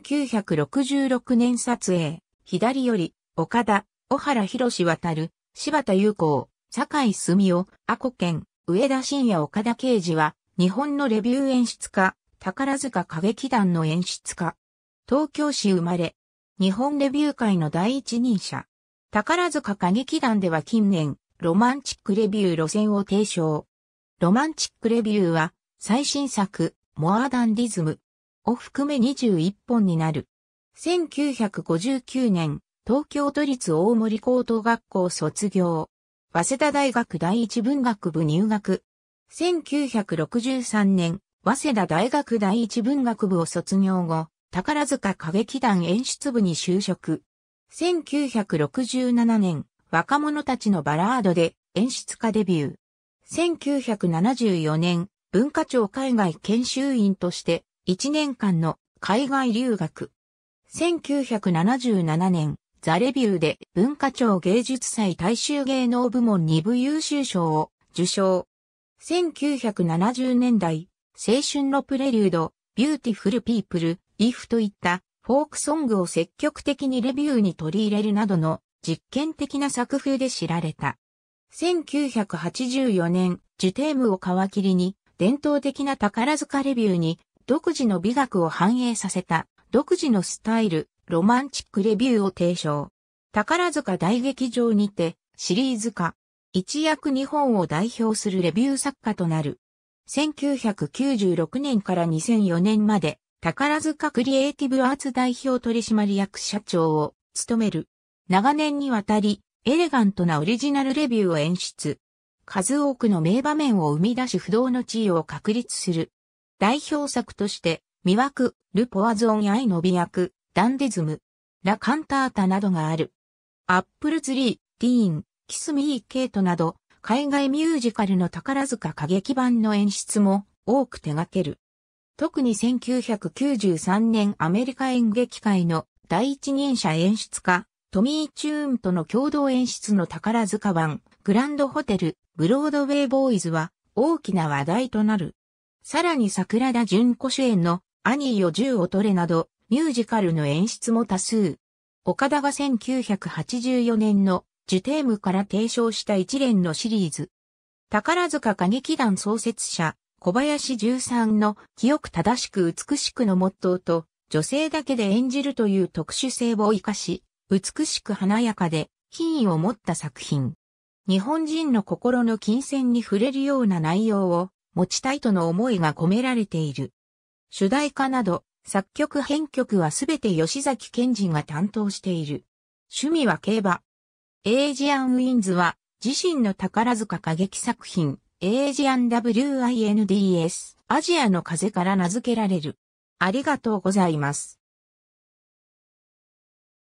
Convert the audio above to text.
1966年撮影、左より、岡田、小原博士渡る、柴田裕子、坂井澄夫、阿古県、上田晋也岡田刑事は、日本のレビュー演出家、宝塚歌劇団の演出家。東京市生まれ、日本レビュー界の第一人者。宝塚歌劇団では近年、ロマンチックレビュー路線を提唱。ロマンチックレビューは、最新作、モアダンディズム、を含め21本になる。1959年、東京都立大森高等学校卒業。早稲田大学第一文学部入学。1963年、早稲田大学第一文学部を卒業後、宝塚歌劇団演出部に就職。1967年、若者たちのバラードで演出家デビュー。1974年、文化庁海外研修員として1年間の海外留学。1977年、ザレビューで文化庁芸術祭大衆芸能部門2部優秀賞を受賞。1970年代、青春のプレリュード、ビューティフルピープル、イフといったフォークソングを積極的にレビューに取り入れるなどの実験的な作風で知られた。1984年、ジュテームを皮切りに伝統的な宝塚レビューに独自の美学を反映させた、独自のスタイル、ロマンチックレビューを提唱。宝塚大劇場にて、シリーズ化。一躍日本を代表するレビュー作家となる。1996年から2004年まで、宝塚クリエイティブアーツ代表取締役社長を務める。長年にわたり、エレガントなオリジナルレビューを演出。数多くの名場面を生み出し不動の地位を確立する。代表作として、魅惑、ルポワゾンアイ・ノビ役、ダンデズム、ラカンタータなどがある。アップルツリー、ディーン、キスミーケイトなど、海外ミュージカルの宝塚歌劇版の演出も多く手掛ける。特に1993年アメリカ演劇界の第一人者演出家、トミー・チューンとの共同演出の宝塚版、グランドホテル、ブロードウェイ・ボーイズは大きな話題となる。さらに桜田淳子主演のアニーよ銃を取れなど、ミュージカルの演出も多数。岡田が1984年のジュテームから提唱した一連のシリーズ。宝塚歌劇団創設者、小林十三の清く正しく美しくのモットーと、女性だけで演じるという特殊性を活かし、美しく華やかで品位を持った作品。日本人の心の金銭に触れるような内容を持ちたいとの思いが込められている。主題歌など、作曲編曲はすべて吉崎健人が担当している。趣味は競馬。エイジアン・ウィンズは、自身の宝塚歌劇作品、エイジアン WINDS、アジアの風から名付けられる。ありがとうございます。